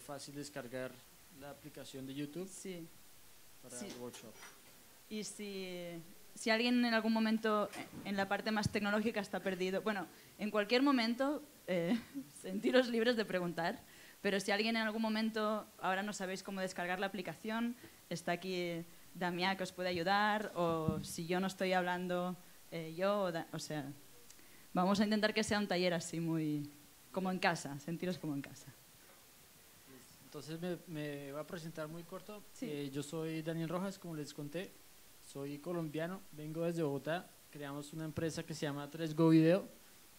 fácil descargar la aplicación de YouTube sí. para el workshop. Y si, si alguien en algún momento en la parte más tecnológica está perdido, bueno, en cualquier momento eh, sentiros libres de preguntar, pero si alguien en algún momento ahora no sabéis cómo descargar la aplicación, está aquí eh, Damiá que os puede ayudar, o si yo no estoy hablando eh, yo, o sea, vamos a intentar que sea un taller así muy como en casa, sentiros como en casa. Entonces me, va a presentar muy corto. Eh, yo soy Daniel Rojas, como les conté. Soy colombiano, vengo desde Bogotá. Creamos una empresa que se llama 3Go Video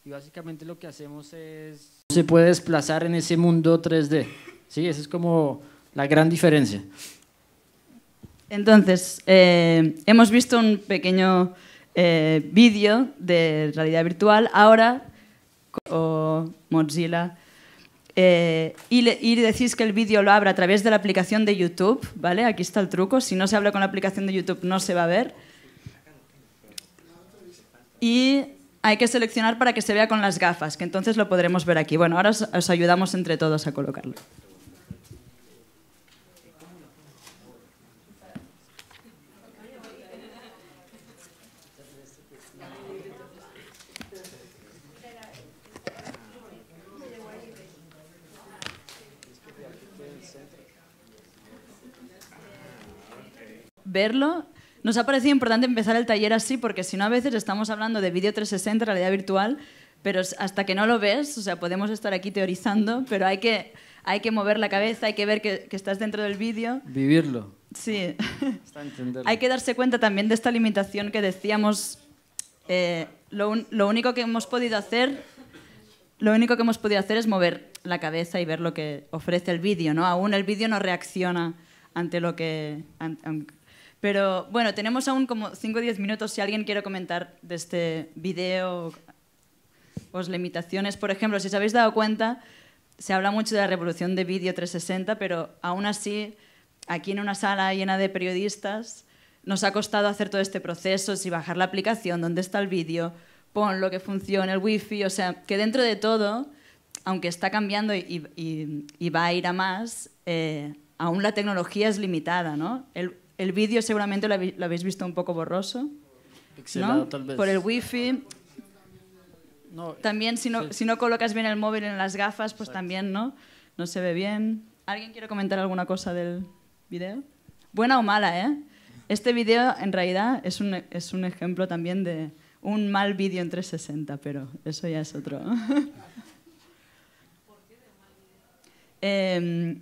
y básicamente lo que hacemos es... Se puede desplazar en ese mundo 3D. Sí, esa es como la gran diferencia. Entonces, eh, hemos visto un pequeño eh, vídeo de realidad virtual. Ahora, o Mozilla eh, y, decís que el vídeo lo abra a través de la aplicación de YouTube, ¿vale? Aquí está el truco. Si no se habla con la aplicación de YouTube, no se va a ver. Y hay que seleccionar para que se vea con las gafas, que entonces lo podremos ver aquí. Bueno, ahora os ayudamos entre todos a colocarlo. verlo. Nos ha parecido importante empezar el taller así porque si no a veces estamos hablando de vídeo 360, realidad virtual, pero hasta que no lo ves, o sea, podemos estar aquí teorizando, pero hay que, hay que mover la cabeza, hay que ver que, estás dentro del vídeo. Vivirlo. Sí. hay que darse cuenta también de esta limitación que decíamos. Eh, lo, lo, único que hemos podido hacer, lo único que hemos podido hacer es mover la cabeza y ver lo que ofrece el vídeo, ¿no? Aún el vídeo no reacciona ante lo que, pero bueno, tenemos aún como 5 o 10 minutos si alguien quiere comentar de este video o pues, limitaciones. Por ejemplo, si os habéis dado cuenta, se habla mucho de la revolución de vídeo 360, pero aún así, aquí en una sala llena de periodistas, nos ha costado hacer todo este proceso, si bajar la aplicación, dónde está el vídeo, pon lo que funciona, el wifi, o sea, que dentro de todo, aunque está cambiando y, va a ir a más, eh, aún la tecnología es limitada, ¿no? El, el vídeo seguramente lo, habéis visto un poco borroso. ¿no? Por el wifi. también si no, si no colocas bien el móvil en las gafas, pues también ¿no? no se ve bien. ¿Alguien quiere comentar alguna cosa del video? Buena o mala, ¿eh? Este video en realidad es un, es un ejemplo también de un mal vídeo en 360, pero eso ya es otro. Em,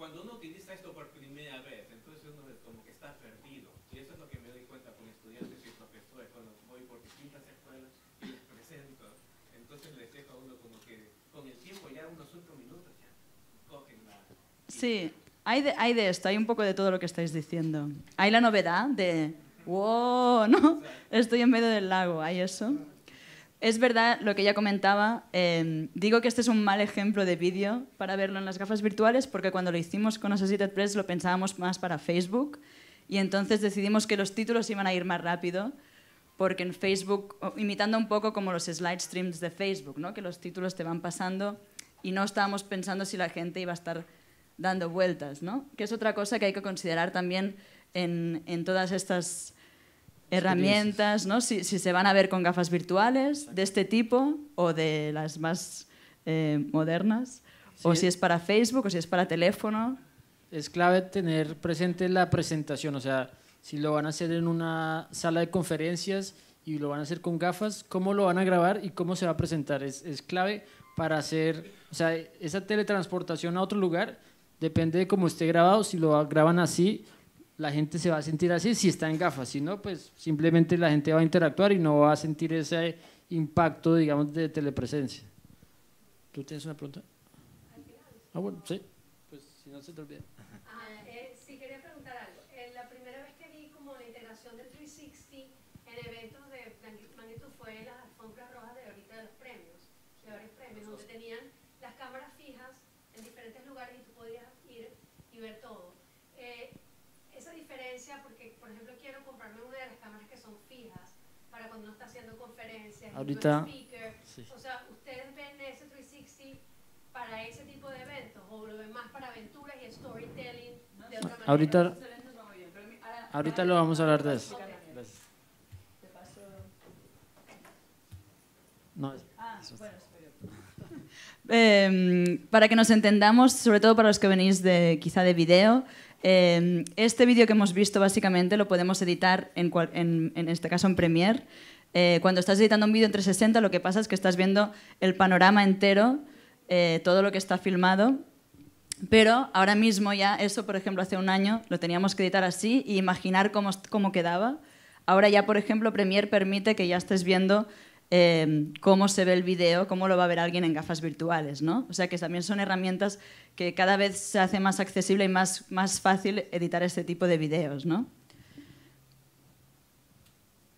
cuando uno utiliza esto por primera vez, entonces uno como que está perdido. Y eso es lo que me doy cuenta con estudiantes y profesores cuando voy por distintas escuelas y les presento. Entonces les dejo a uno como que con el tiempo ya unos cinco minutos ya cogen la... Sí. Hay de, hay de esto, hay un poco de todo lo que estáis diciendo. Hay la novedad de, wow, no, estoy en medio del lago, hay eso. Es verdad lo que ya comentaba. Em, digo que este es un mal ejemplo de vídeo para verlo en las gafas virtuales porque cuando lo hicimos con Associated Press lo pensábamos más para Facebook y entonces decidimos que los títulos iban a ir más rápido porque en Facebook, imitando un poco como los slide streams de Facebook, ¿no? que los títulos te van pasando y no estábamos pensando si la gente iba a estar dando vueltas, ¿no? que es otra cosa que hay que considerar también en todas estas herramientas, ¿no? Si, se van a ver con gafas virtuales de este tipo o de las más eh, modernas, o si es para Facebook o si es para teléfono. Es clave tener presente la presentación, o sea, si lo van a hacer en una sala de conferencias y lo van a hacer con gafas, cómo lo van a grabar y cómo se va a presentar. Es, es clave para hacer, o sea, esa teletransportación a otro lugar depende de cómo esté grabado, si lo graban así la gente se va a sentir así si está en gafas, si no, pues simplemente la gente va a interactuar y no va a sentir ese impacto, digamos, de telepresencia. ¿Tú tienes una pregunta? Ah, bueno, sí. Pues si no se te olvida. ahorita. Sí. O sea, ¿ustedes ven ese 360 para ese tipo de eventos o lo ven más para aventuras y storytelling de otra manera? Ahorita, ahorita lo vamos a hablar de eso. No, ah, bueno, eh, para que nos entendamos, sobre todo para los que venís de quizá de video, eh, este vídeo que hemos visto básicamente lo podemos editar en, en, en este caso en Premiere. Eh, cuando estás editando un vídeo en 360 lo que pasa es que estás viendo el panorama entero, eh, todo lo que está filmado, pero ahora mismo ya eso, por ejemplo, hace un año lo teníamos que editar así y imaginar cómo, cómo quedaba. Ahora ya, por ejemplo, Premiere permite que ya estés viendo em, cómo se ve el video, cómo lo va a ver alguien en gafas virtuales, ¿no? O sea que también son herramientas que cada vez se hace más accesible y más, más fácil editar este tipo de videos, ¿no?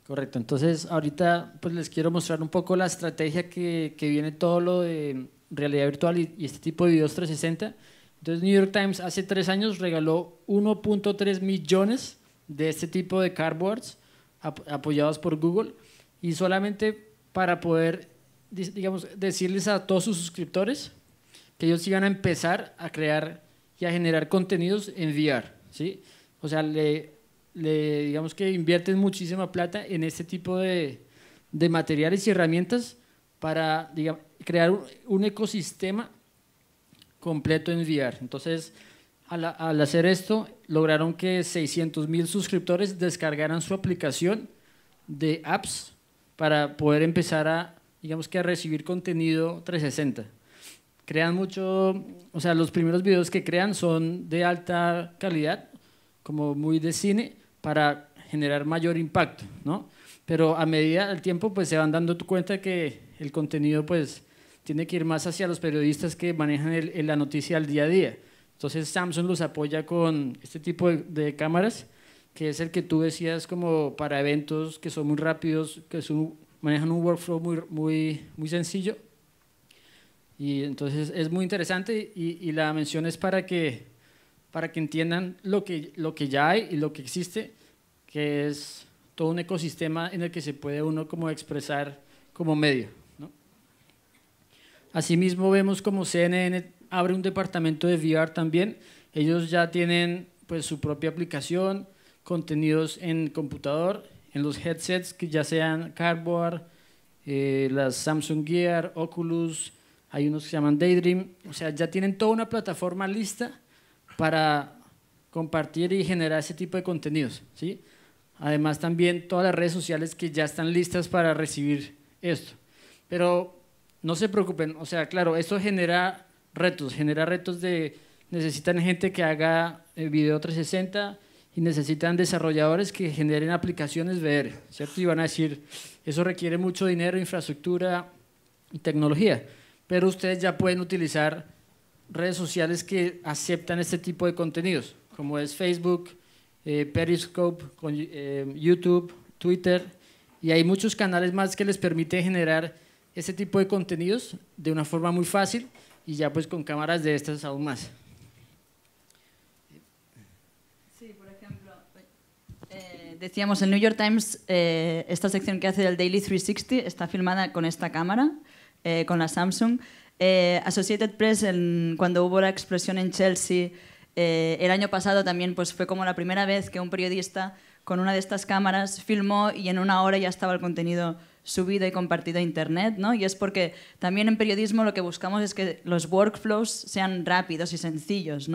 Correcto, entonces ahorita pues les quiero mostrar un poco la estrategia que, que viene todo lo de realidad virtual y, este tipo de videos 360. Entonces New York Times hace tres años regaló 1.3 millones de este tipo de cardboards apoyados por Google y solamente para poder, digamos, decirles a todos sus suscriptores que ellos iban a empezar a crear y a generar contenidos en VR, ¿sí? O sea, le digamos que invierten muchísima plata en este tipo de, de materiales y herramientas para crear un, ecosistema completo en VR. Entonces, al, hacer esto, lograron que 600 mil suscriptores descargaran su aplicación de apps para poder empezar a, digamos que a recibir contenido 360. Crean mucho, o sea, los primeros videos que crean son de alta calidad, como muy de cine, para generar mayor impacto, ¿no? Pero a medida del tiempo, pues se van dando cuenta que el contenido, pues, tiene que ir más hacia los periodistas que manejan la noticia al día a día. Entonces Samsung los apoya con este tipo de, cámaras, que es el que tú decías como para eventos que son muy rápidos, que manejan un workflow muy, muy, muy sencillo. Y entonces es muy interesante y la mención es para que para que entiendan lo que, lo que ya hay y lo que existe, que es todo un ecosistema en el que se puede uno como expresar como medio. Asimismo vemos como CNN abre un departamento de VR también. Ellos ya tienen pues su propia aplicación, contenidos en computador, en los headsets que ya sean Cardboard, eh, las Samsung Gear, Oculus, hay unos que se llaman Daydream, o sea, ya tienen toda una plataforma lista para compartir y generar ese tipo de contenidos. ¿sí? Además también todas las redes sociales que ya están listas para recibir esto. Pero no se preocupen, o sea, claro, esto genera retos, genera retos de necesitan gente que haga eh, video 360 y necesitan desarrolladores que generen aplicaciones VR, ¿cierto? Y van a decir, eso requiere mucho dinero, infraestructura y tecnología, pero ustedes ya pueden utilizar redes sociales que aceptan este tipo de contenidos, como es Facebook, eh, Periscope, eh, YouTube, Twitter, y hay muchos canales más que les permite generar este tipo de contenidos de una forma muy fácil y ya pues con cámaras de estas aún más. Sí, por ejemplo, eh, decíamos el New York Times, esta sección que hace del Daily 360 está filmada con esta cámara, con la Samsung. Eh, Associated Press, cuando hubo la explosión en Chelsea, eh, el año pasado también pues, fue como la primera vez que un periodista con una de estas cámaras filmó y en una hora ya estaba el contenido subido y compartido a Internet. ¿no? Y es porque también en periodismo lo que buscamos es que los workflows sean rápidos y sencillos.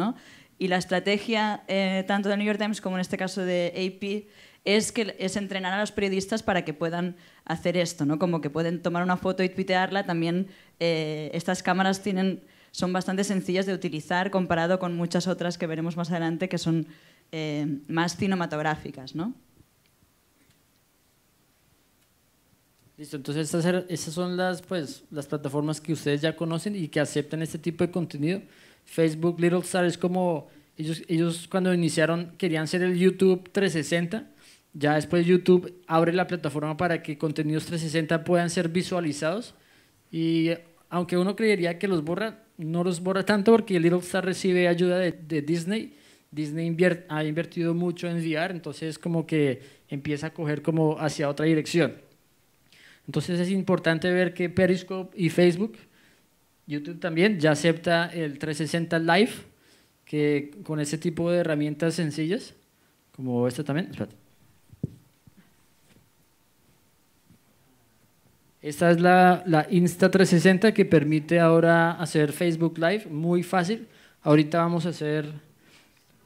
Y la estrategia, eh, tanto de New York Times como en este caso de AP, es, que, es entrenar a los periodistas para que puedan hacer esto, ¿no? Como que pueden tomar una foto y tuitearla, también eh, estas cámaras tienen, son bastante sencillas de utilizar comparado con muchas otras que veremos más adelante que son eh, más cinematográficas, ¿no? Listo, entonces esas er, son las, pues, las plataformas que ustedes ya conocen y que aceptan este tipo de contenido. Facebook Little Star es como ellos, ellos cuando iniciaron querían ser el YouTube 360, ya después YouTube abre la plataforma para que contenidos 360 puedan ser visualizados y aunque uno creería que los borra, no los borra tanto porque Little Star recibe ayuda de, Disney. Disney ha invertido mucho en VR, entonces como que empieza a coger como hacia otra dirección. Entonces es importante ver que Periscope y Facebook, YouTube también, ya acepta el 360 Live, que con ese tipo de herramientas sencillas, como esta también, espérate Esta es la, Insta360 que permite ahora hacer Facebook Live, muy fácil. Ahorita vamos a hacer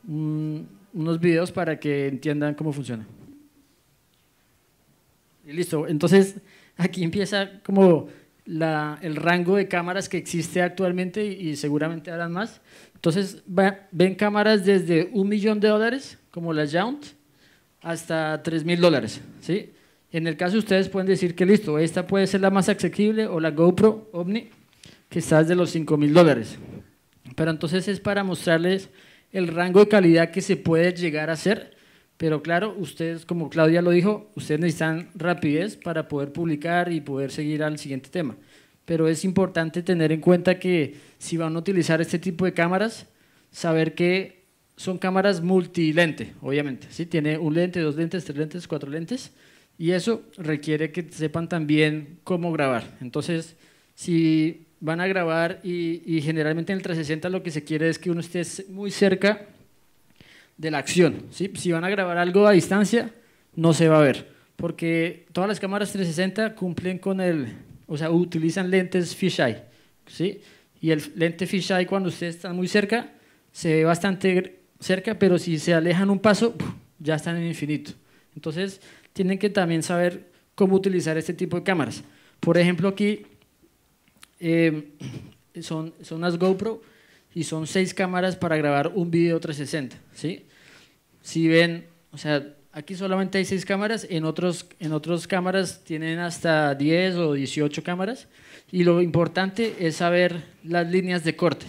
unos videos para que entiendan cómo funciona. Y listo, entonces aquí empieza como el rango de cámaras que existe actualmente y, seguramente harán más. Entonces ven cámaras desde un millón de dólares, como la Yount, hasta tres mil dólares, ¿sí? En el caso ustedes pueden decir que listo, esta puede ser la más accesible o la GoPro Omni, que está desde los 5 mil dólares. Pero entonces es para mostrarles el rango de calidad que se puede llegar a hacer. Pero claro, ustedes, como Claudia lo dijo, ustedes necesitan rapidez para poder publicar y poder seguir al siguiente tema. Pero es importante tener en cuenta que si van a utilizar este tipo de cámaras, saber que son cámaras multilente, obviamente. Si Tiene un lente, dos lentes, tres lentes, cuatro lentes y eso requiere que sepan también cómo grabar. Entonces, si van a grabar y, generalmente en el 360 lo que se quiere es que uno esté muy cerca de la acción. Si van a grabar algo a distancia, no se va a ver, porque todas las cámaras 360 cumplen con el, o sea, utilizan lentes fisheye, ¿sí? Y el lente fisheye cuando ustedes están muy cerca, se ve bastante cerca, pero si se alejan un paso, ya están en infinito. Entonces, tienen que también saber cómo utilizar este tipo de cámaras. Por ejemplo, aquí eh, son, son las GoPro y son seis cámaras para grabar un video 360. ¿sí? Si ven, o sea, aquí solamente hay seis cámaras, en otros, en otros cámaras tienen hasta 10 o 18 cámaras y lo importante es saber las líneas de corte.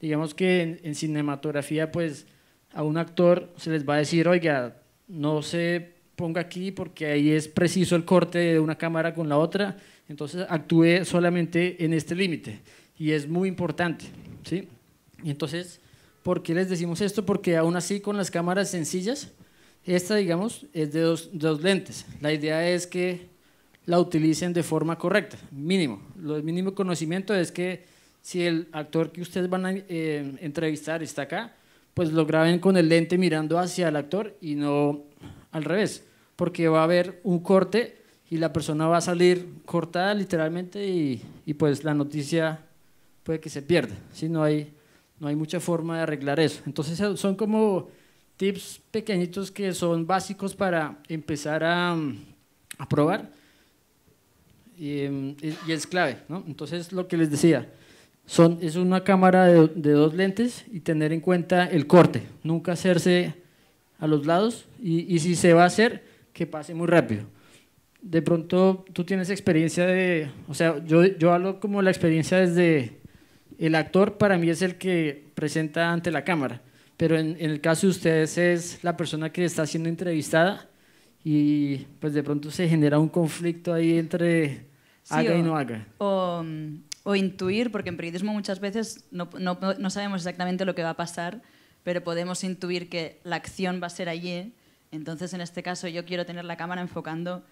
Digamos que en, cinematografía, pues a un actor se les va a decir, oiga, no sé ponga aquí porque ahí es preciso el corte de una cámara con la otra, entonces actúe solamente en este límite y es muy importante, ¿sí? Y entonces, ¿por qué les decimos esto? Porque aún así con las cámaras sencillas, esta digamos es de dos, dos lentes, la idea es que la utilicen de forma correcta, mínimo, lo mínimo conocimiento es que si el actor que ustedes van a eh, entrevistar está acá, pues lo graben con el lente mirando hacia el actor y no al revés porque va a haber un corte y la persona va a salir cortada literalmente y, pues la noticia puede que se pierda, si no, hay, no hay mucha forma de arreglar eso. Entonces son como tips pequeñitos que son básicos para empezar a, a probar y, es clave. ¿no? Entonces lo que les decía, son, es una cámara de, dos lentes y tener en cuenta el corte, nunca hacerse a los lados y, y si se va a hacer, que pase muy rápido. De pronto tú tienes experiencia de, o sea, yo, yo hablo como la experiencia desde el actor, para mí es el que presenta ante la cámara, pero en, el caso de ustedes es la persona que está siendo entrevistada y pues de pronto se genera un conflicto ahí entre y no haga. Mm, o, intuir, porque en periodismo muchas veces no, no sabemos exactamente lo que va a pasar, pero podemos intuir que la acción va a ser allí entonces, en este caso, yo quiero tener la cámara enfocando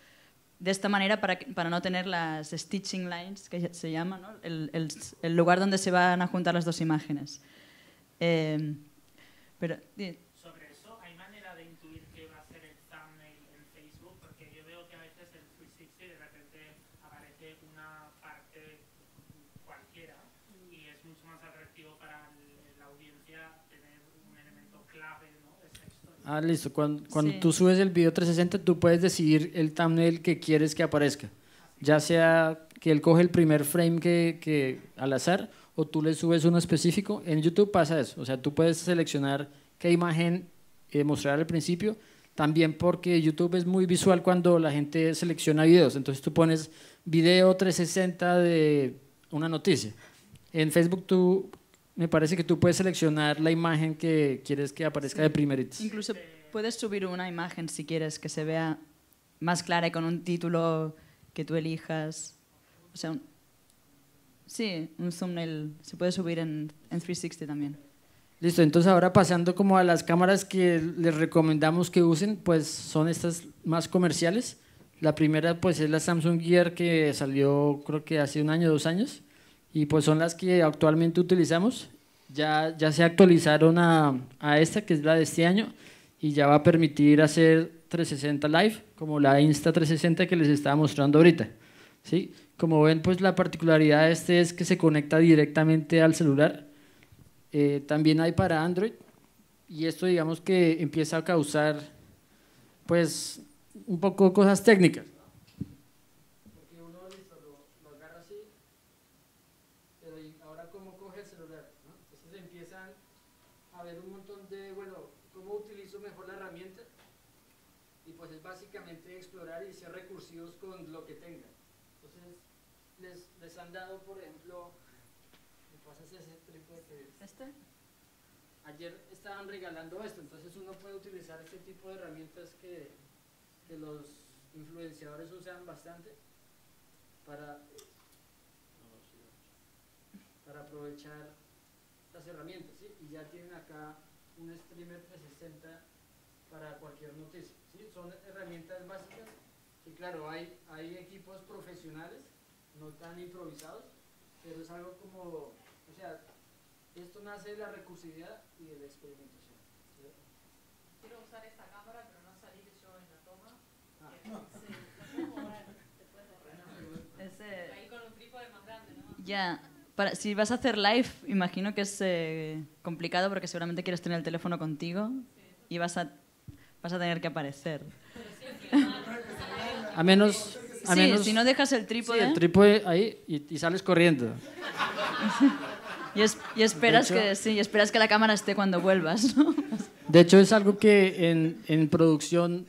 de esta manera para, para no tener las stitching lines, que se llama, el, el, lugar donde se van a juntar las dos imágenes. Eh, pero, Ah, listo. Cuando, tú subes el video 360, tú puedes decidir el thumbnail que quieres que aparezca. Ya sea que él coge el primer frame que, que al azar o tú le subes uno específico. En YouTube pasa eso. O sea, tú puedes seleccionar qué imagen eh, mostrar al principio. También porque YouTube es muy visual cuando la gente selecciona videos. Entonces tú pones video 360 de una noticia. En Facebook tú me parece que tú puedes seleccionar la imagen que quieres que aparezca de primerito. Incluso puedes subir una imagen si quieres que se vea más clara y con un título que tú elijas. O sea, sí, un thumbnail se puede subir en, en 360 también. Listo, entonces ahora pasando como a las cámaras que les recomendamos que usen, pues son estas más comerciales. La primera pues es la Samsung Gear que salió creo que hace un año, dos años y pues son las que actualmente utilizamos. Ya, ya se actualizaron a, esta, que es la de este año, y ya va a permitir hacer 360 Live, como la Insta360 que les estaba mostrando ahorita. ¿sí? Como ven, pues la particularidad de este es que se conecta directamente al celular. Eh, también hay para Android, y esto digamos que empieza a causar pues un poco cosas técnicas. ¿Este? Ayer estaban regalando esto, entonces uno puede utilizar este tipo de herramientas que, los influenciadores usan bastante para, para aprovechar las herramientas. Y ya tienen acá un streamer 360 para cualquier noticia. ¿sí? Son herramientas básicas y claro, hay, hay equipos profesionales, no tan improvisados, pero es algo como, o sea, esto nace de la recursividad y de la experimentación. Quiero usar esta cámara, pero no salir yo en la toma. Ahí con un trípode más grande, ¿no? Ya. Para, si vas a hacer live, imagino que es eh, complicado porque seguramente quieres tener el teléfono contigo y vas a, vas a tener que aparecer. a menos sí, si no dejas el trípode. el trípode ahí y, sales corriendo. y, esperas que, esperas que la cámara esté cuando vuelvas. de hecho, es algo que en, en producción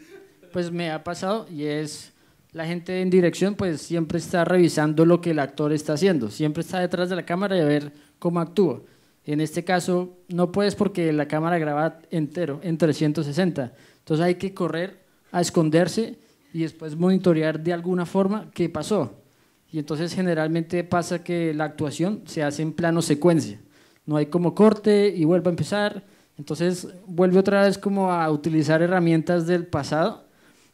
pues me ha pasado y es la gente en dirección pues siempre está revisando lo que el actor está haciendo, siempre está detrás de la cámara y a ver cómo actúa. En este caso no puedes porque la cámara graba entero en 360, entonces hay que correr a esconderse y después monitorear de alguna forma qué pasó. Y entonces generalmente pasa que la actuación se hace en plano secuencia. No hay como corte y vuelve a empezar. Entonces vuelve otra vez como a utilizar herramientas del pasado.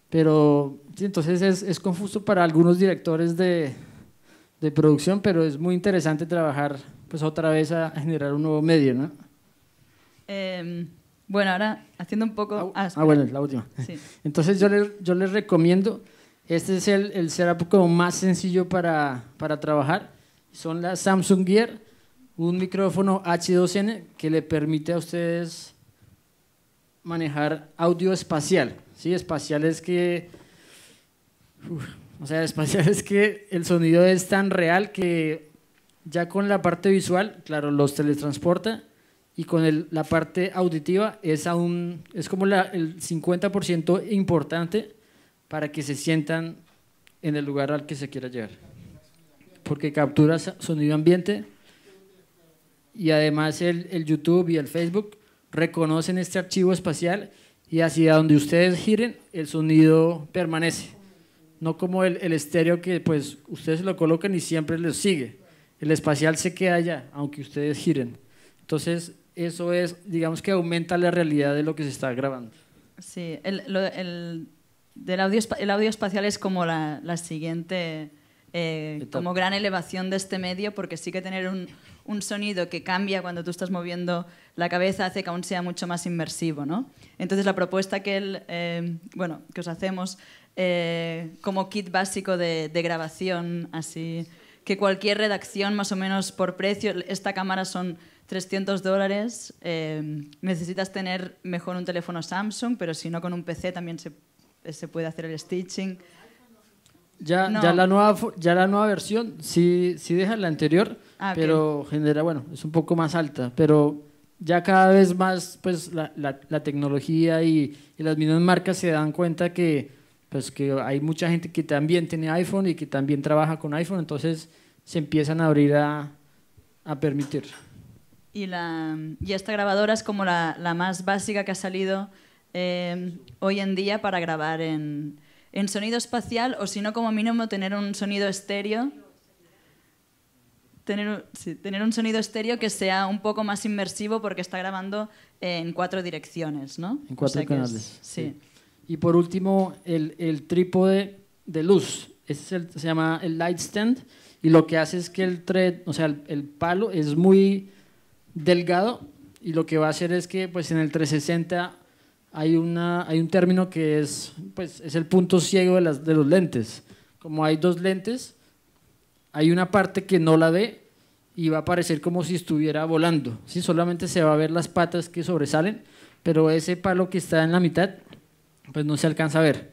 Pero entonces es, es confuso para algunos directores de, de, producción, pero es muy interesante trabajar pues otra vez a, generar un nuevo medio, ¿no? Em, bueno, ahora haciendo un poco... Ah, ah bueno, la última. Entonces yo, les recomiendo, este es el, el setup como más sencillo para, para trabajar. Son las Samsung Gear, un micrófono H2N que le permite a ustedes manejar audio espacial. ¿sí? Espacial es que... o sea, espacial es que el sonido es tan real que ya con la parte visual, claro, los teletransporta y con la parte auditiva es aún es como el 50% importante para que se sientan en el lugar al que se quiera llegar. Porque captura sonido ambiente y además el, YouTube y el Facebook reconocen este archivo espacial y hacia donde ustedes giren el sonido permanece. No como el, el estéreo que pues ustedes lo colocan y siempre les sigue. El espacial se queda allá, aunque ustedes giren. Entonces, eso es, digamos que aumenta la realidad de lo que se está grabando. Sí, el, audio, espacial es como la, siguiente, eh, como gran elevación de este medio, porque sí que tener un, sonido que cambia cuando tú estás moviendo la cabeza hace que aún sea mucho más inmersivo, ¿no? Entonces la propuesta que, eh, bueno, que os hacemos eh, como kit básico de, de grabación, así que cualquier redacción más o menos por precio, esta cámara son 300 dólares, eh, necesitas tener mejor un teléfono Samsung, pero si no con un PC también se, se puede hacer el stitching. Ya, ya, la, nueva, ya la nueva versión sí, sí deja la anterior, ah, pero genera, bueno, es un poco más alta, pero ya cada vez más pues la, la, tecnología y, y, las mismas marcas se dan cuenta que, pues, que hay mucha gente que también tiene iPhone y que también trabaja con iPhone, entonces se empiezan a abrir a, a permitir. Y, la, esta grabadora es como la, más básica que ha salido eh, hoy en día para grabar en, sonido espacial o si no como mínimo tener un sonido estéreo. Tener, un sonido estéreo que sea un poco más inmersivo porque está grabando en cuatro direcciones, ¿no? En cuatro canales. sí. Y por último, el, trípode de luz. se llama el light stand y lo que hace es que el o sea, el palo es muy delgado y lo que va a hacer es que pues en el 360 hay, una, hay un término que es, pues, es el punto ciego de, las, de los lentes. Como hay dos lentes, hay una parte que no la ve y va a parecer como si estuviera volando. si Solamente se va a ver las patas que sobresalen, pero ese palo que está en la mitad, pues no se alcanza a ver.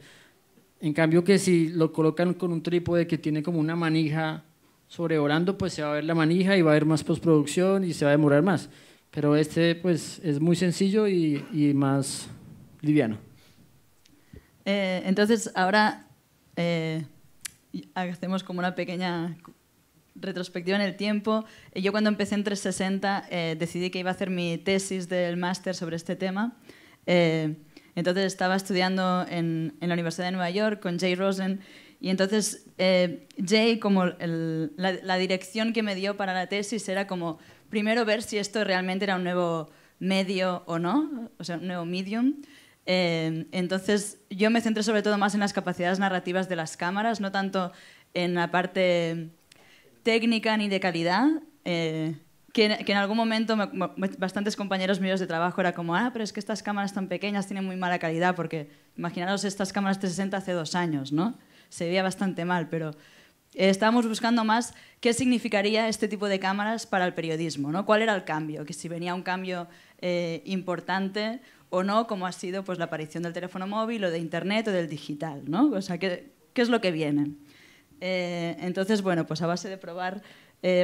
En cambio que si lo colocan con un trípode que tiene como una manija sobrevolando, pues se va a ver la manija y va a haber más postproducción y se va a demorar más. Pero este, pues, es muy sencillo y, más liviano. Eh, entonces, ahora eh, hacemos como una pequeña retrospectiva en el tiempo. Eh, yo cuando empecé en 360 decidí que iba a hacer mi tesis del máster sobre este tema. entonces estaba estudiando en, en la Universidad de Nueva York con Jay Rosen y entonces eh, Jay, como la, dirección que me dio para la tesis era como, primero ver si esto realmente era un nuevo medio o no, o sea, un nuevo medium. Eh, entonces yo me centré sobre todo más en las capacidades narrativas de las cámaras, no tanto en la parte técnica ni de calidad. Eh, que en, algún momento bastantes compañeros míos de trabajo era como, ah, pero es que estas cámaras tan pequeñas tienen muy mala calidad, porque imaginaros estas cámaras 360 hace dos años, ¿no? se veía bastante mal, pero eh, estábamos buscando más qué significaría este tipo de cámaras para el periodismo, ¿no? ¿Cuál era el cambio? Que si venía un cambio eh, importante o no, como ha sido pues, la aparición del teléfono móvil o de Internet o del digital, ¿no? O sea, ¿qué, es lo que viene? Eh, entonces, bueno, pues a base de probar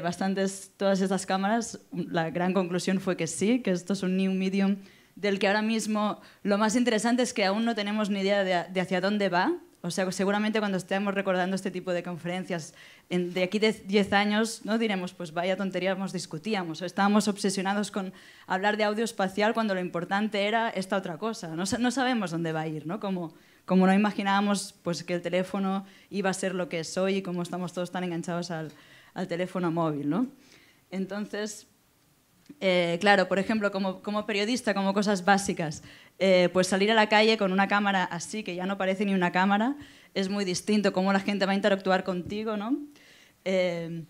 bastantes todas estas cámaras, la gran conclusión fue que sí, que esto es un new medium del que ahora mismo lo más interesante es que aún no tenemos ni idea de hacia dónde va, o sea, seguramente cuando estemos recordando este tipo de conferencias, de aquí de 10 años, no diremos, pues vaya tontería, nos discutíamos, o estábamos obsesionados con hablar de audio espacial cuando lo importante era esta otra cosa. No, sabemos dónde va a ir, ¿no? Como, como no imaginábamos pues, que el teléfono iba a ser lo que es hoy y como estamos todos tan enganchados al, al teléfono móvil, ¿no? Entonces, eh, claro, por ejemplo, como, periodista, como cosas básicas, eh, pues salir a la calle con una cámara así, que ya no parece ni una cámara, es muy distinto, cómo la gente va a interactuar contigo, ¿no? Eh,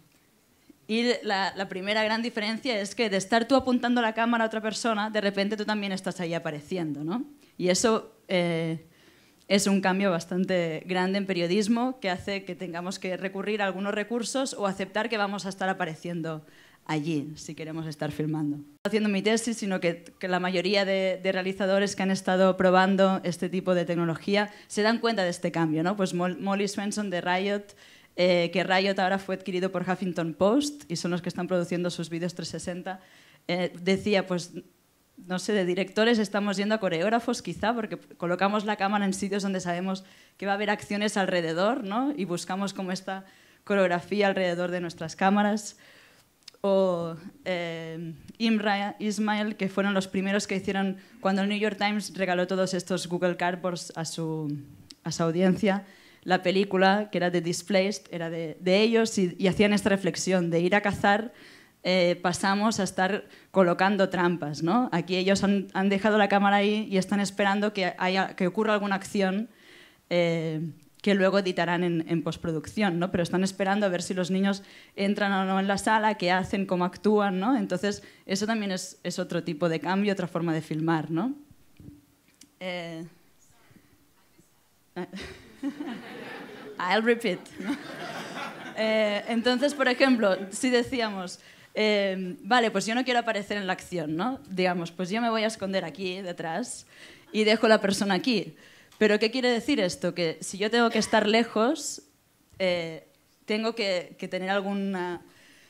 y la, primera gran diferencia es que de estar tú apuntando la cámara a otra persona, de repente tú también estás ahí apareciendo, ¿no? Y eso es un cambio bastante grande en periodismo que hace que tengamos que recurrir a algunos recursos o aceptar que vamos a estar apareciendo allí, si queremos estar filmando. Haciendo mi tesis, sino que, la mayoría de, realizadores que han estado probando este tipo de tecnología se dan cuenta de este cambio, ¿no? Pues Molly Swenson de Riot, eh, que Riot ahora fue adquirido por Huffington Post y son los que están produciendo sus vídeos 360, eh, decía, pues no sé, de directores estamos yendo a coreógrafos quizá, porque colocamos la cámara en sitios donde sabemos que va a haber acciones alrededor, ¿no? Y buscamos como esta coreografía alrededor de nuestras cámaras o eh, em, Ismail, que fueron los primeros que hicieron cuando el New York Times regaló todos estos Google Cardboards a su, a su audiencia. La película, que era de Displaced, era de, ellos y, hacían esta reflexión de ir a cazar. Eh, pasamos a estar colocando trampas. ¿no? Aquí ellos han, dejado la cámara ahí y están esperando que, haya, que ocurra alguna acción eh, que luego editarán en, postproducción, ¿no? Pero están esperando a ver si los niños entran o no en la sala, qué hacen, cómo actúan, ¿no? Entonces, eso también es, otro tipo de cambio, otra forma de filmar, ¿no? Eh, I'll repeat. Eh, entonces, por ejemplo, si decíamos... Eh, vale, pues yo no quiero aparecer en la acción, ¿no? Digamos, pues yo me voy a esconder aquí detrás y dejo la persona aquí. Pero ¿qué quiere decir esto? Que si yo tengo que estar lejos, eh, tengo que, tener alguna...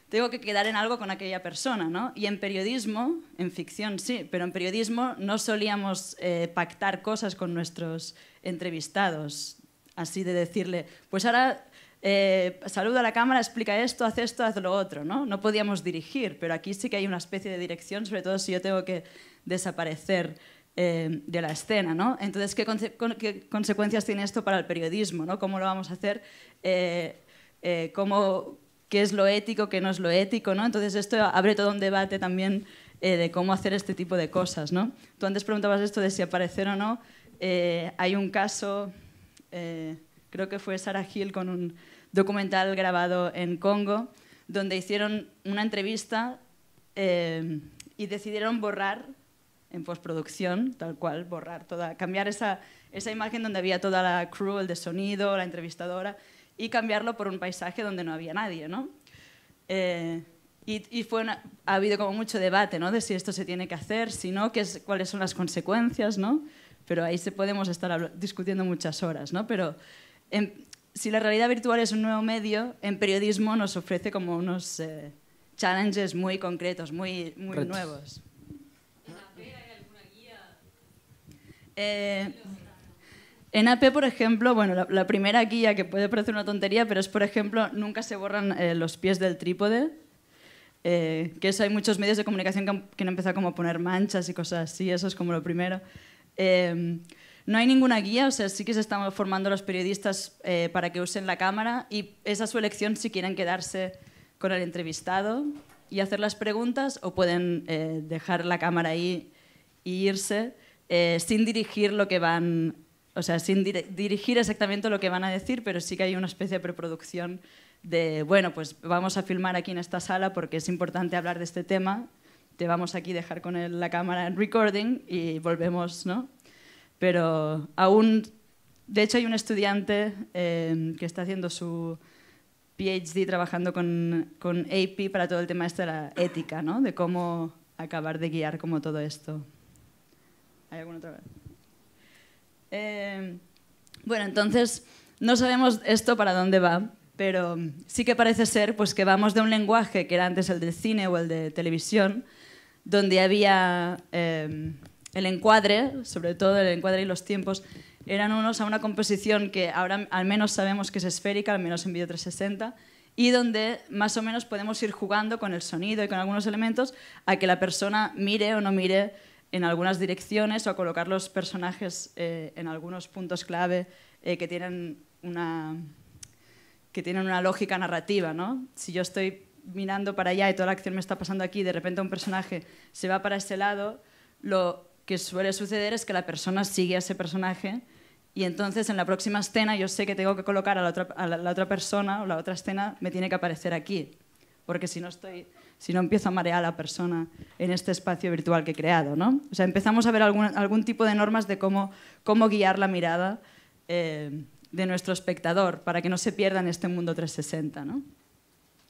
Tengo que quedar en algo con aquella persona, Y en periodismo, en ficción sí, pero en periodismo no solíamos eh, pactar cosas con nuestros entrevistados, así de decirle, pues ahora eh, saludo a la cámara, explica esto, haz esto, haz lo otro, ¿no? No podíamos dirigir, pero aquí sí que hay una especie de dirección, sobre todo si yo tengo que desaparecer Em, de la escena. ¿no? Entonces, ¿qué, consecuencias tiene esto para el periodismo? ¿no? ¿Cómo lo vamos a hacer? Eh, eh, ¿Qué es lo ético? ¿Qué no es lo ético? ¿no? Entonces, esto abre todo un debate también eh, de cómo hacer este tipo de cosas. ¿no? Tú antes preguntabas esto de si aparecer o no. hay un caso, creo que fue Sarah Hill con un documental grabado en Congo, donde hicieron una entrevista em, y decidieron borrar en postproducción, tal cual, borrar toda, cambiar esa, esa imagen donde había toda la crew, el de sonido, la entrevistadora, y cambiarlo por un paisaje donde no había nadie, ¿no? Eh, y, y fue ha habido como mucho debate, ¿no? De si esto se tiene que hacer, si no, es, cuáles son las consecuencias, ¿no? Pero ahí se podemos estar discutiendo muchas horas, ¿no? Pero em, si la realidad virtual es un nuevo medio, en periodismo nos ofrece como unos eh, challenges muy concretos, muy, muy nuevos, Eh, en AP, por ejemplo, la, primera guía que puede parecer una tontería, pero es, por ejemplo, nunca se borran eh, los pies del trípode, eh, que eso hay muchos medios de comunicación que han, que empezado como a poner manchas y cosas así, eso es como lo primero. no hay ninguna guía, o sea, sí que se están formando los periodistas para que usen la cámara y esa es su elección si quieren quedarse con el entrevistado y hacer las preguntas o pueden dejar la cámara ahí e irse. Eh, sin dirigir lo que van, o sea, sin dirigir exactamente lo que van a decir, pero sí que hay una especie de preproducción de, bueno, pues vamos a filmar aquí en esta sala porque es importante hablar de este tema, te vamos aquí a dejar con la cámara en recording y volvemos, ¿no? Pero aún, de hecho hay un estudiante em, que está haciendo su PhD trabajando con, con AP para todo el tema este de la ética, ¿no? De cómo acabar de guiar como todo esto. Eh, bueno, entonces, no sabemos esto para dónde va, pero sí que parece ser pues, que vamos de un lenguaje que era antes el de cine o el de televisión, donde había eh, el encuadre, sobre todo el encuadre y los tiempos, eran unos a una composición que ahora al menos sabemos que es esférica, al menos en Video 360, y donde más o menos podemos ir jugando con el sonido y con algunos elementos a que la persona mire o no mire en algunas direcciones o colocar los personajes eh, en algunos puntos clave eh, que, tienen una, que tienen una lógica narrativa. ¿no? Si yo estoy mirando para allá y toda la acción me está pasando aquí y de repente un personaje se va para ese lado, lo que suele suceder es que la persona sigue a ese personaje y entonces en la próxima escena yo sé que tengo que colocar a la otra, a la otra persona o la otra escena me tiene que aparecer aquí, porque si no estoy si no empiezo a marear a la persona en este espacio virtual que he creado. ¿no? O sea, empezamos a ver algún, algún tipo de normas de cómo, cómo guiar la mirada eh, de nuestro espectador para que no se pierda en este mundo 360. ¿no?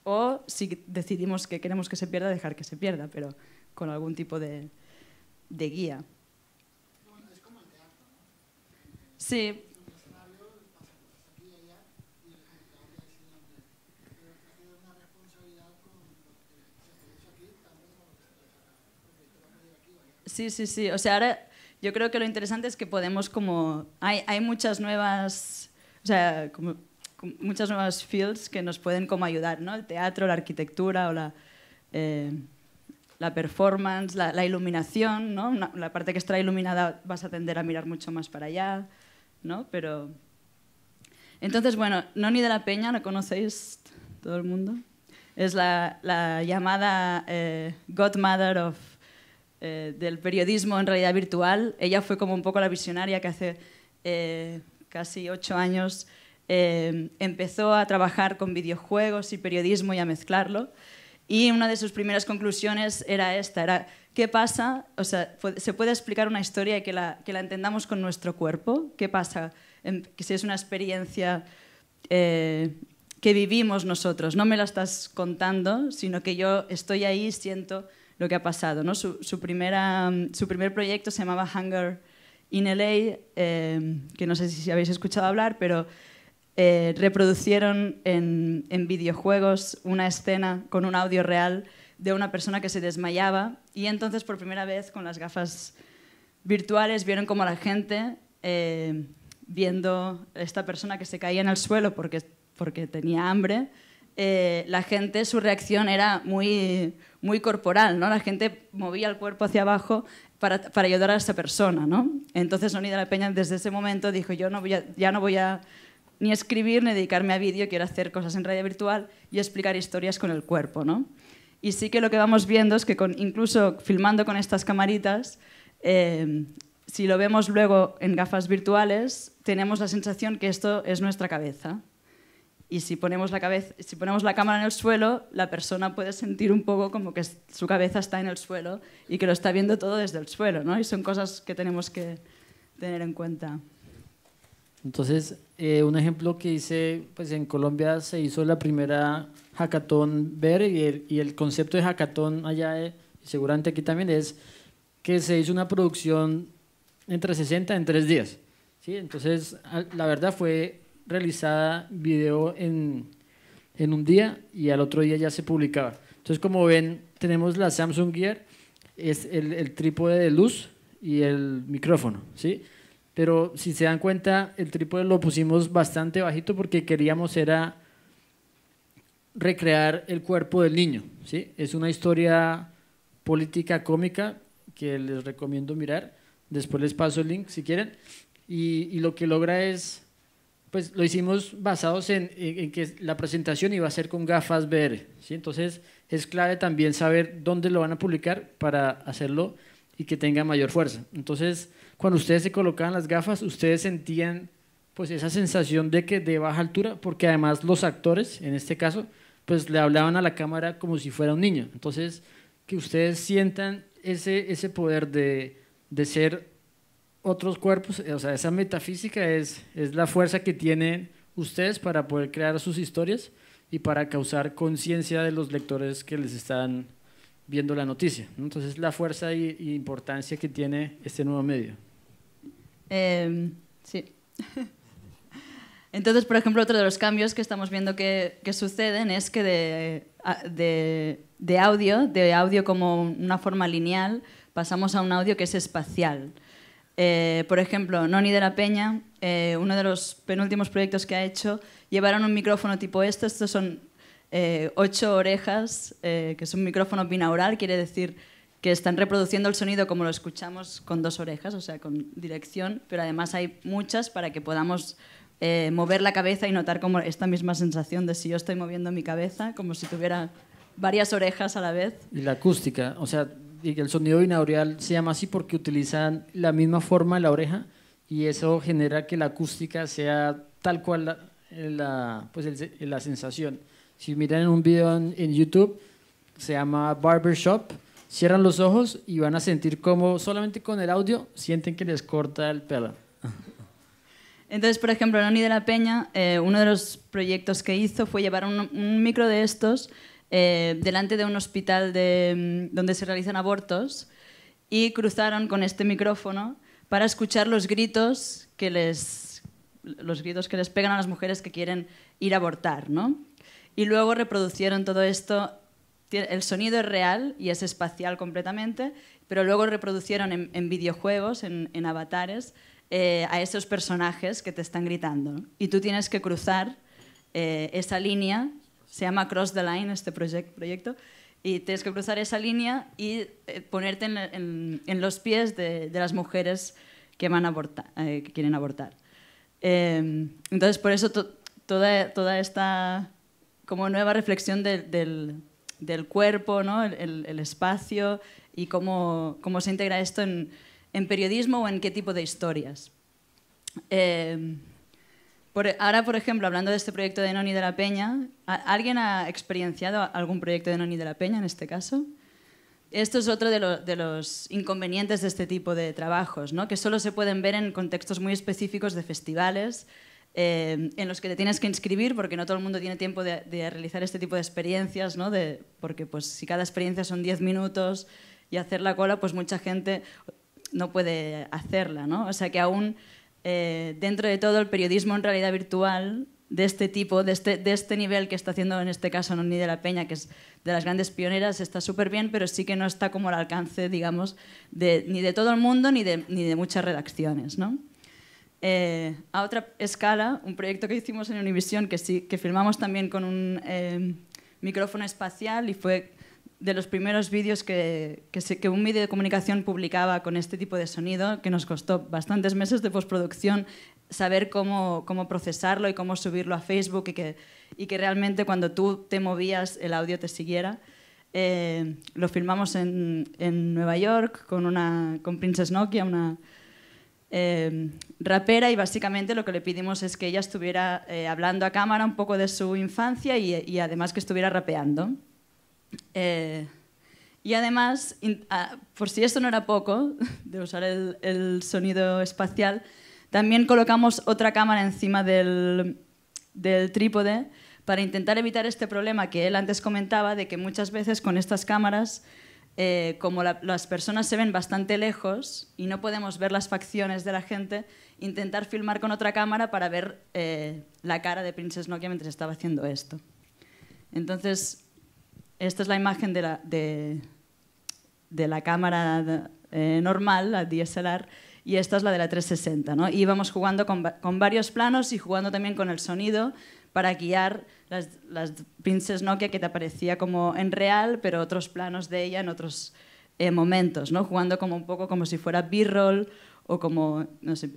O si decidimos que queremos que se pierda, dejar que se pierda, pero con algún tipo de, de guía. Sí, Sí, sí, sí. O sea, ahora yo creo que lo interesante es que podemos como... Hay, hay muchas nuevas... O sea, como, muchas nuevas fields que nos pueden como ayudar, ¿no? El teatro, la arquitectura o la... Eh, la performance, la, iluminación, ¿no? la parte que está iluminada vas a tender a mirar mucho más para allá, ¿no? Pero... Entonces, bueno, Noni de la Peña, ¿la conocéis todo el mundo? Es la, la llamada eh, Godmother of eh, del periodismo en realidad virtual. Ella fue como un poco la visionaria que hace eh, casi ocho años eh, empezó a trabajar con videojuegos y periodismo y a mezclarlo. Y una de sus primeras conclusiones era esta, era qué pasa, o sea, se puede explicar una historia y que la, entendamos con nuestro cuerpo, qué pasa, em, que si es una experiencia que vivimos nosotros, no me la estás contando, sino que yo estoy ahí, siento lo que ha pasado. ¿no? Su, su, primera, su primer proyecto se llamaba Hunger in LA, eh, que no sé si habéis escuchado hablar, pero eh, reproducieron en, en, videojuegos una escena con un audio real de una persona que se desmayaba y entonces por primera vez con las gafas virtuales vieron como la gente eh, viendo a esta persona que se caía en el suelo porque, porque tenía hambre, eh, la gente, su reacción era muy, corporal, ¿no? La gente movía el cuerpo hacia abajo para, ayudar a esa persona, ¿no? Entonces Sonida La Peña desde ese momento dijo, yo ya no voy a ni escribir ni dedicarme a vídeo, quiero hacer cosas en radio virtual y explicar historias con el cuerpo, Y sí que lo que vamos viendo es que incluso filmando con estas camaritas, eh, si lo vemos luego en gafas virtuales, tenemos la sensación que esto es nuestra cabeza y si ponemos la cabeza, si ponemos la cámara en el suelo, la persona puede sentir un poco como que su cabeza está en el suelo y que lo está viendo todo desde el suelo, ¿no? Y son cosas que tenemos que tener en cuenta. Entonces, eh, un ejemplo que hice, pues en Colombia se hizo la primera hackathon ver y el, concepto de hackathon allá, eh, seguramente aquí también es que se hizo una producción entre 60 en tres días. ¿sí? Entonces, la verdad fue realizada video en, en un día y al otro día ya se publicaba. Entonces, como ven, tenemos la Samsung Gear, es el, trípode de luz y el micrófono, ¿sí? Pero si se dan cuenta, el trípode lo pusimos bastante bajito porque queríamos era recrear el cuerpo del niño, ¿sí? Es una historia política cómica que les recomiendo mirar. Después les paso el link si quieren. Y, y lo que logra es pues lo hicimos basados en, que la presentación iba a ser con gafas VR, ¿sí? Entonces es clave también saber dónde lo van a publicar para hacerlo y que tenga mayor fuerza. Entonces, cuando ustedes se colocaban las gafas, ustedes sentían pues esa sensación de que de baja altura, porque además los actores, en este caso, pues le hablaban a la cámara como si fuera un niño. Entonces, que ustedes sientan ese, ese poder de, de ser otros cuerpos, o sea, esa metafísica es, es la fuerza que tienen ustedes para poder crear sus historias y para causar conciencia de los lectores que les están viendo la noticia. ¿no? Entonces, la fuerza y, importancia que tiene este nuevo medio. Em, sí. Entonces, por ejemplo, otro de los cambios que estamos viendo que, suceden es que de, de, audio, de audio como una forma lineal, pasamos a un audio que es espacial. Eh, por ejemplo, Noni de la Peña, eh, uno de los penúltimos proyectos que ha hecho, llevaron un micrófono tipo esto. Estos son eh, ocho orejas, que es un micrófono binaural, quiere decir que están reproduciendo el sonido como lo escuchamos con dos orejas, o sea, con dirección, pero además hay muchas para que podamos mover la cabeza y notar como esta misma sensación de si yo estoy moviendo mi cabeza, como si tuviera varias orejas a la vez. Y la acústica, o sea, y el sonido binaural se llama así porque utilizan la misma forma de la oreja y eso genera que la acústica sea tal cual la, pues la sensación. Si miran un video en, YouTube, se llama Barbershop, cierran los ojos y van a sentir como solamente con el audio sienten que les corta el pelo. Entonces, por ejemplo, Loni de la Peña, eh, uno de los proyectos que hizo fue llevar un micro de estos eh, delante de un hospital mm, donde se realizan abortos y cruzaron con este micrófono para escuchar los gritos que les, los gritos que les pegan a las mujeres que quieren ir a abortar. Y luego reproducieron todo esto. El sonido es real y es espacial completamente, pero luego reproducieron en, videojuegos, en, avatares, eh, a esos personajes que te están gritando. Y tú tienes que cruzar eh, esa línea se llama Cross the Line este proyecto, y tienes que cruzar esa línea y eh, ponerte en, los pies de, las mujeres que, van a abortar, eh, que quieren abortar. Em, entonces, por eso toda, esta como nueva reflexión del, cuerpo, ¿no? el, espacio y cómo, se integra esto en periodismo o en qué tipo de historias. Em, ahora, por ejemplo, hablando de este proyecto de Noni de la Peña, ¿alguien ha experienciado algún proyecto de Noni de la Peña en este caso? Esto es otro de, los inconvenientes de este tipo de trabajos, ¿no? que solo se pueden ver en contextos muy específicos de festivales, eh, en los que te tienes que inscribir porque no todo el mundo tiene tiempo de, realizar este tipo de experiencias, ¿no? de, porque pues, si cada experiencia son 10 minutos y hacer la cola, pues mucha gente no puede hacerla. ¿no? O sea que aún eh, dentro de todo el periodismo en realidad virtual de este tipo, de este, de este nivel que está haciendo en este caso Noni de la Peña, que es de las grandes pioneras, está súper bien, pero sí que no está como al alcance, digamos, de, ni de todo el mundo ni de, ni de muchas redacciones. ¿no? Eh, a otra escala, un proyecto que hicimos en Univision, que, sí, que filmamos también con un eh, micrófono espacial y fue de los primeros vídeos que, que, un medio de comunicación publicaba con este tipo de sonido, que nos costó bastantes meses de postproducción saber cómo, procesarlo y cómo subirlo a Facebook y que, y que realmente cuando tú te movías el audio te siguiera. Eh, lo filmamos en, en, Nueva York con, una, con Princess Nokia, una eh, rapera, y básicamente lo que le pedimos es que ella estuviera eh, hablando a cámara un poco de su infancia y además que estuviera rapeando. Eh, y además, ah, por si esto no era poco, de usar el, sonido espacial, también colocamos otra cámara encima del, trípode para intentar evitar este problema que él antes comentaba de que muchas veces con estas cámaras, eh, como las personas se ven bastante lejos y no podemos ver las facciones de la gente, intentar filmar con otra cámara para ver eh, la cara de Princess Nokia mientras estaba haciendo esto. Entonces, esta es la imagen de la, de, la cámara eh, normal, la DSLR, y esta es la de la 360. ¿no? Y íbamos jugando con, con, varios planos y jugando también con el sonido para guiar las, las, Nokia que te aparecía como en real, pero otros planos de ella en otros eh, momentos, ¿no? jugando como un poco como si fuera B-roll o como,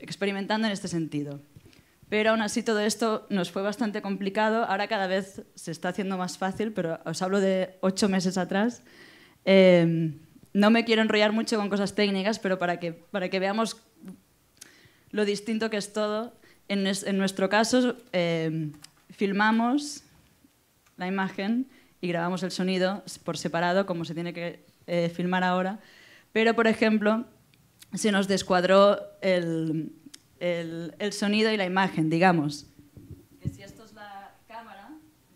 experimentando en este sentido. Pero aún así todo esto nos fue bastante complicado. Ahora cada vez se está haciendo más fácil, pero os hablo de ocho meses atrás. Em, no me quiero enrollar mucho con cosas técnicas, pero para que, para que veamos lo distinto que es todo, en, nuestro caso em, filmamos la imagen y grabamos el sonido por separado, como se tiene que eh, filmar ahora. Pero, por ejemplo, se nos descuadró el, el, sonido y la imagen, digamos. Que si esto es la cámara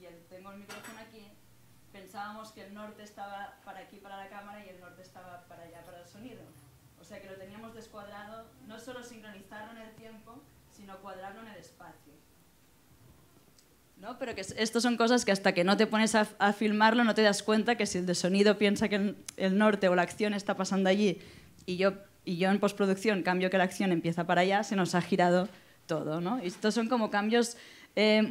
y el, tengo el micrófono aquí, pensábamos que el norte estaba para aquí para la cámara y el norte estaba para allá para el sonido. O sea que lo teníamos descuadrado, no solo sincronizarlo en el tiempo, sino cuadrarlo en el espacio. ¿No? Pero que esto son cosas que hasta que no te pones a, filmarlo no te das cuenta que si el de sonido piensa que el norte o la acción está pasando allí y yo y yo en postproducción cambio que la acción empieza para allá, se nos ha girado todo, ¿no? Y estos son como cambios, eh,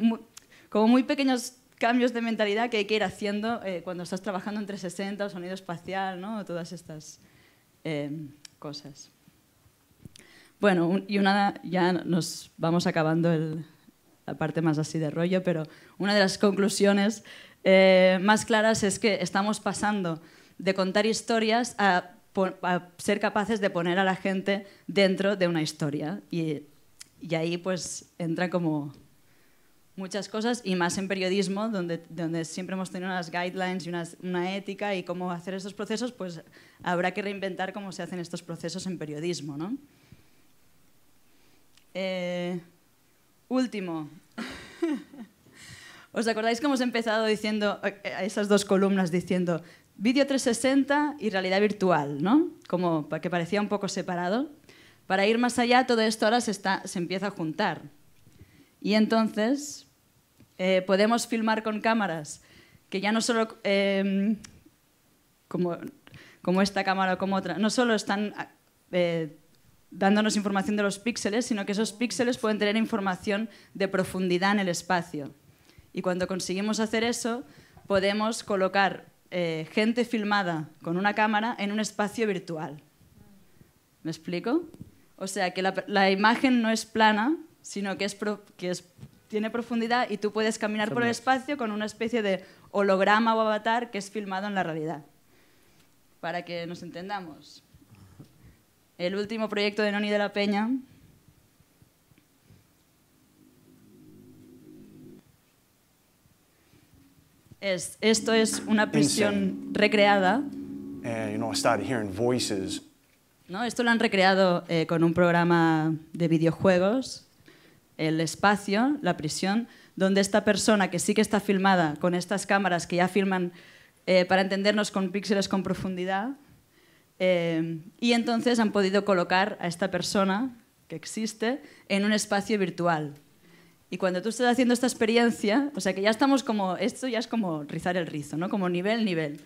como muy pequeños cambios de mentalidad que hay que ir haciendo eh, cuando estás trabajando entre 60, sonido espacial, ¿no? Todas estas eh, cosas. Bueno, y una, ya nos vamos acabando el, la parte más así de rollo, pero una de las conclusiones más claras es que estamos pasando de contar historias a ser capaces de poner a la gente dentro de una historia. Y, y ahí pues entra como muchas cosas y más en periodismo, donde, donde siempre hemos tenido unas guidelines y una ética y cómo hacer esos procesos, pues habrá que reinventar cómo se hacen estos procesos en periodismo. ¿no? Eh, último. ¿Os acordáis que hemos empezado diciendo eh, esas dos columnas diciendo vídeo 360 y realidad virtual, ¿no? Como que parecía un poco separado. Para ir más allá, todo esto ahora se, empieza a juntar. Y entonces eh, podemos filmar con cámaras que ya no solo em, como, esta cámara o como otra, no solo están eh, dándonos información de los píxeles, sino que esos píxeles pueden tener información de profundidad en el espacio. Y cuando conseguimos hacer eso, podemos colocar eh, gente filmada con una cámara en un espacio virtual. ¿Me explico? O sea, que la, imagen no es plana, sino que, tiene profundidad y tú puedes caminar por el espacio con una especie de holograma o avatar que es filmado en la realidad. Para que nos entendamos. El último proyecto de Noni de la Peña esto es una prisión recreada. Eh, ¿No? Esto lo han recreado eh, con un programa de videojuegos, el espacio, la prisión, donde esta persona que sí que está filmada con estas cámaras que ya filman eh, para entendernos con píxeles con profundidad, y entonces han podido colocar a esta persona que existe en un espacio virtual, y cuando tú estás haciendo esta experiencia, o sea que ya estamos como, esto ya es como rizar el rizo, ¿no? Como nivel, nivel.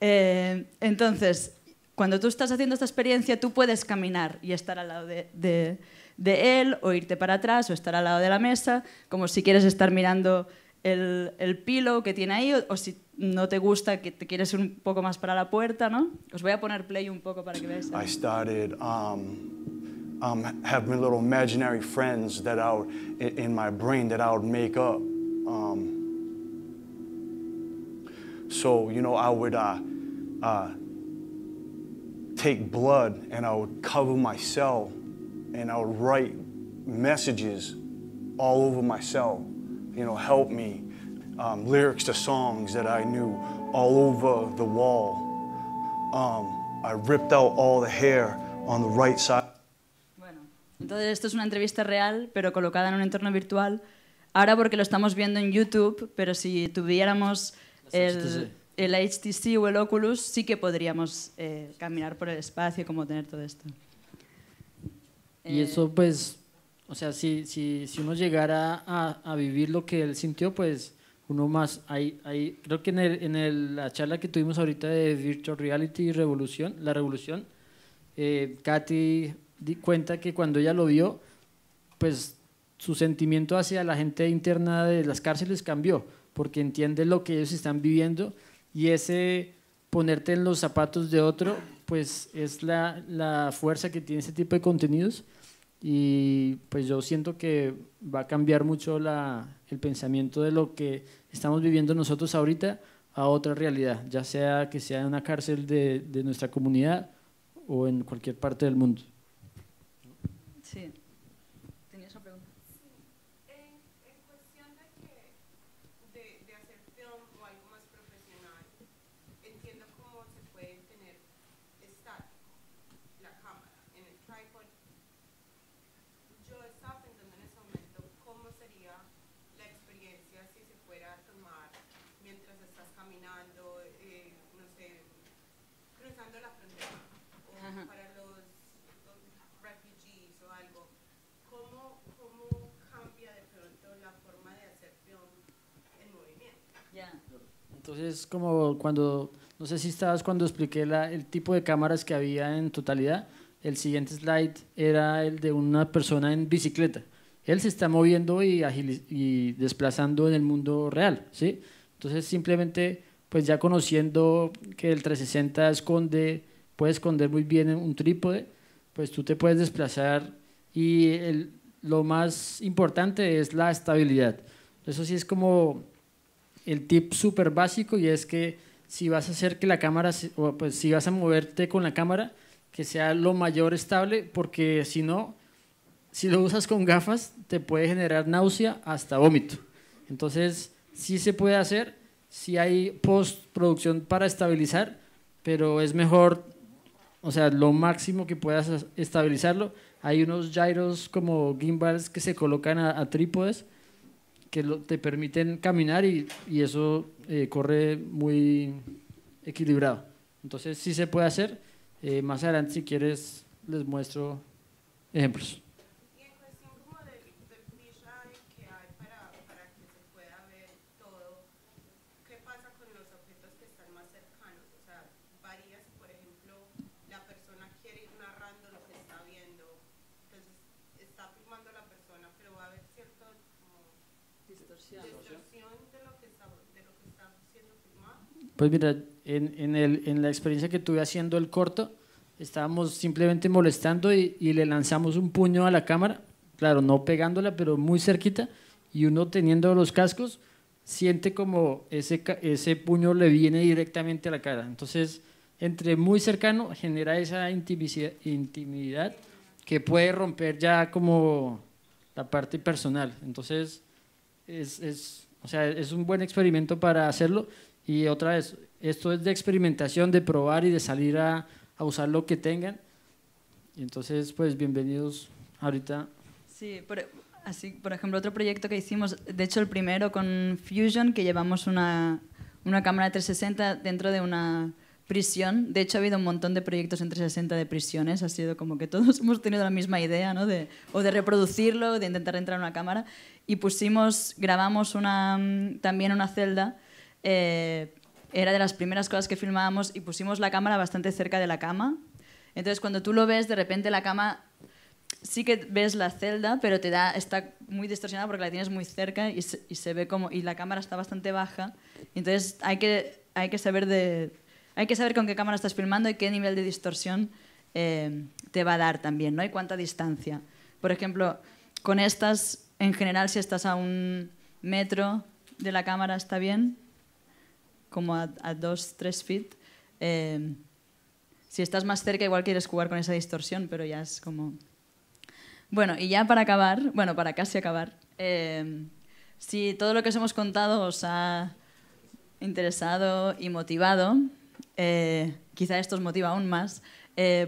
Eh, entonces, cuando tú estás haciendo esta experiencia, tú puedes caminar y estar al lado de, de, él, o irte para atrás, o estar al lado de la mesa, como si quieres estar mirando el, el pilo que tiene ahí, o, si no te gusta, que te quieres ir un poco más para la puerta, ¿no? Os voy a poner play un poco para que veáis. Um, um, have my little imaginary friends that I would, in my brain that I would make up. Um, so, you know, I would uh, uh, take blood and I would cover my cell and I would write messages all over my cell, you know, help me, um, lyrics to songs that I knew all over the wall. Um, I ripped out all the hair on the right side. Entonces esto es una entrevista real, pero colocada en un entorno virtual. Ahora porque lo estamos viendo en YouTube, pero si tuviéramos el, HTC o el Oculus, sí que podríamos eh, caminar por el espacio como tener todo esto. Y eh, eso pues, o sea, si, si, si uno llegara a, vivir lo que él sintió, pues uno más, hay, ahí creo que en, el, en el, la charla que tuvimos ahorita de Virtual Reality y Revolución, la Revolución, eh, Katy cuenta que cuando ella lo vio, pues su sentimiento hacia la gente interna de las cárceles cambió, porque entiende lo que ellos están viviendo y ese ponerte en los zapatos de otro, pues es la, fuerza que tiene ese tipo de contenidos y pues yo siento que va a cambiar mucho el pensamiento de lo que estamos viviendo nosotros ahorita a otra realidad, ya sea que sea en una cárcel de nuestra comunidad o en cualquier parte del mundo. Sí. Tenía esa pregunta. Entonces, como cuando, no sé si estabas cuando expliqué el tipo de cámaras que había en totalidad, el siguiente slide era el de una persona en bicicleta. Él se está moviendo y, y desplazando en el mundo real, ¿sí? Entonces, simplemente, pues ya conociendo que el 360 esconde, puede esconder muy bien un trípode, pues tú te puedes desplazar y lo más importante es la estabilidad. Eso sí es como el tip súper básico y es que si vas a hacer que la cámara, pues si vas a moverte con la cámara, que sea lo mayor estable, porque si no, si lo usas con gafas, te puede generar náusea hasta vómito. Entonces, sí se puede hacer, si hay postproducción para estabilizar, pero es mejor, o sea, lo máximo que puedas estabilizarlo. Hay unos gyros como gimbals que se colocan a trípodes que te permiten caminar y, eso eh, corre muy equilibrado. Entonces sí se puede hacer. Eh, más adelante, si quieres, les muestro ejemplos. Pues mira, en, en, el, en la experiencia que tuve haciendo el corto, estábamos simplemente molestando y, y, le lanzamos un puño a la cámara, claro, no pegándola, pero muy cerquita, y uno teniendo los cascos siente como ese, ese puño le viene directamente a la cara. Entonces, entre muy cercano genera esa intimidad que puede romper ya como la parte personal. Entonces, es, es, o sea, es un buen experimento para hacerlo y otra vez, esto es de experimentación, de probar y de salir a, a usar lo que tengan. Y entonces, pues bienvenidos ahorita. Sí, por, así, por ejemplo, otro proyecto que hicimos, de hecho el primero con Fusion, que llevamos una, una cámara 360 dentro de una prisión. De hecho, ha habido un montón de proyectos en 360 de prisiones. Ha sido como que todos hemos tenido la misma idea, ¿no? De, o de reproducirlo, de intentar entrar en una cámara. Y pusimos, grabamos una, mm, también una celda eh, era de las primeras cosas que filmábamos y pusimos la cámara bastante cerca de la cama. Entonces cuando tú lo ves, de repente la cama sí que ves la celda, pero te da, está muy distorsionada porque la tienes muy cerca y se, ve como, y la cámara está bastante baja. Entonces hay que, hay que saber de, hay que saber con qué cámara estás filmando y qué nivel de distorsión eh, te va a dar también, ¿no? Y cuánta distancia. Por ejemplo, con estas, en general, si estás a un metro de la cámara está bien, como a, dos, 2 feet, eh, si estás más cerca igual quieres jugar con esa distorsión, pero ya es como... Bueno, y ya para acabar, bueno, para casi acabar, eh, si todo lo que os hemos contado os ha interesado y motivado, eh, quizá esto os motiva aún más,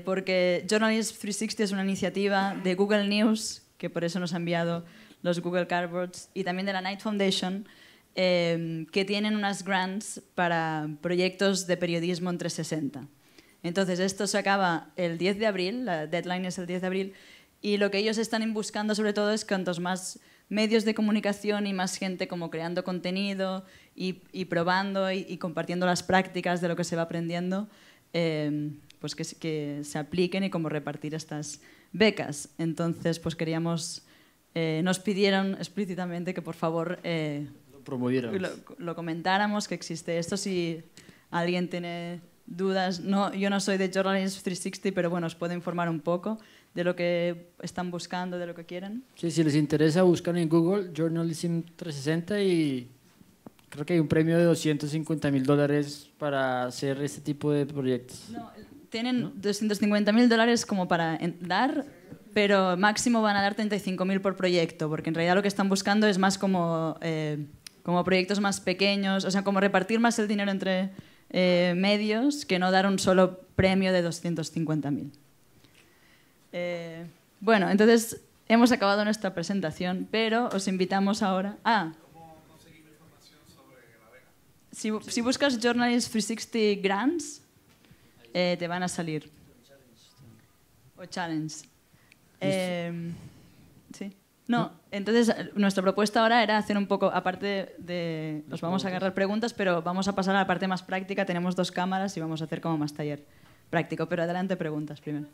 porque Journalist 360 es una iniciativa de Google News, que por eso nos ha enviado los Google Cardboards, y también de la Knight Foundation, Em, que tienen unas grants para proyectos de periodismo entre 60. Entonces, esto se acaba el 10 de abril, la deadline es el 10 de abril, y lo que ellos están buscando sobre todo es cuantos más medios de comunicación y más gente como creando contenido y, probando y, compartiendo las prácticas de lo que se va aprendiendo, em, pues que, se apliquen y como repartir estas becas. Entonces, pues queríamos, eh, nos pidieron explícitamente que por favor eh, promoviéramos. Lo, lo, comentáramos que existe esto si alguien tiene dudas. No, yo no soy de Journalism 360, pero bueno, os puedo informar un poco de lo que están buscando, de lo que quieren. Sí, si les interesa, buscan en Google Journalism 360 y creo que hay un premio de 250 mil dólares para hacer este tipo de proyectos. No, tienen 250.000 250 mil dólares como para dar, pero máximo van a dar 35 mil por proyecto, porque en realidad lo que están buscando es más como... Eh, como proyectos más pequeños, o sea, como repartir más el dinero entre eh, medios que no dar un solo premio de 250.000. Eh, bueno, entonces hemos acabado nuestra presentación, pero os invitamos ahora a... ¿Cómo información sobre la Si, si buscas Journalist 360 Grants, eh, te van a salir. O Challenge. Em, sí. No, entonces eh, nuestra propuesta ahora era hacer un poco, aparte de, nos vamos a agarrar preguntas, pero vamos a pasar a la parte más práctica, tenemos dos cámaras y vamos a hacer como más taller práctico, pero adelante preguntas primero.